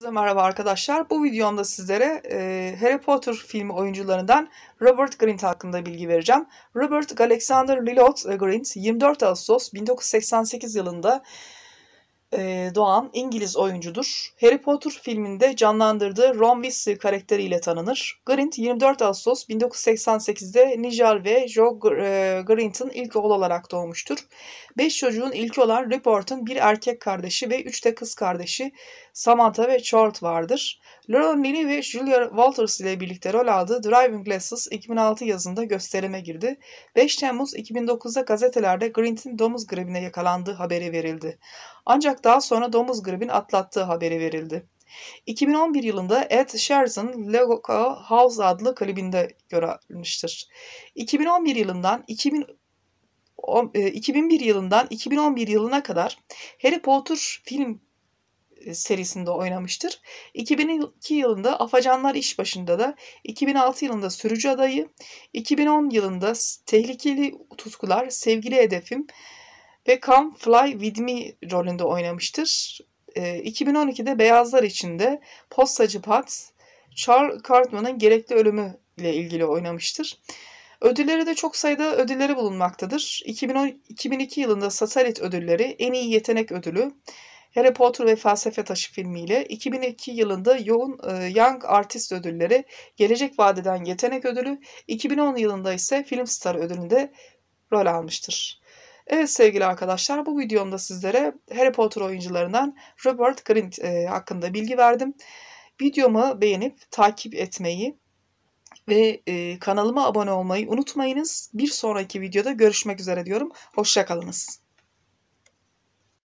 Herkese merhaba arkadaşlar. Bu videomda sizlere e, Harry Potter filmi oyuncularından Robert Grint hakkında bilgi vereceğim. Robert Alexander Lilot Grint 24 Ağustos 1988 yılında ee, doğan İngiliz oyuncudur. Harry Potter filminde canlandırdığı Ron Weasley karakteriyle tanınır. Grint 24 Ağustos 1988'de Nigel ve Joe e, Grint'in ilk oğlu olarak doğmuştur. Beş çocuğun ilki olan Rupert'ın bir erkek kardeşi ve üç de kız kardeşi Samantha ve Chort vardır. Lauren Lilly ve Julia Walters ile birlikte rol aldığı Driving Glasses 2006 yazında gösterime girdi. 5 Temmuz 2009'da gazetelerde Grint'in domuz gribine yakalandığı haberi verildi. Ancak daha sonra domuz gribin atlattığı haberi verildi. 2011 yılında Ed Sheeran *Lego House adlı klibinde görülmüştür. 2011 yılından 2000 2001 e, yılından 2011 yılına kadar Harry Potter film e, serisinde oynamıştır. 2002 yılında Afacanlar İş Başında da, 2006 yılında Sürücü Adayı, 2010 yılında Tehlikeli Tutkular, Sevgili Hedefim, ve Come Fly With Me rolünde oynamıştır. 2012'de ee, Beyazlar içinde Postacı Pat, Charles Cartman'ın gerekli ölümü ile ilgili oynamıştır. Ödülleri de çok sayıda ödülleri bulunmaktadır. 2002 yılında Satellite ödülleri, en İyi yetenek ödülü, Harry Potter ve Felsefe Taşı filmiyle 2002 yılında yoğun e, Young Artist ödülleri, Gelecek Vadeden Yetenek ödülü, 2010 yılında ise Film Star ödülünde rol almıştır. Evet sevgili arkadaşlar bu videomda sizlere Harry Potter oyuncularından Robert Grint e, hakkında bilgi verdim. Videomu beğenip takip etmeyi ve e, kanalıma abone olmayı unutmayınız. Bir sonraki videoda görüşmek üzere diyorum. Hoşçakalınız.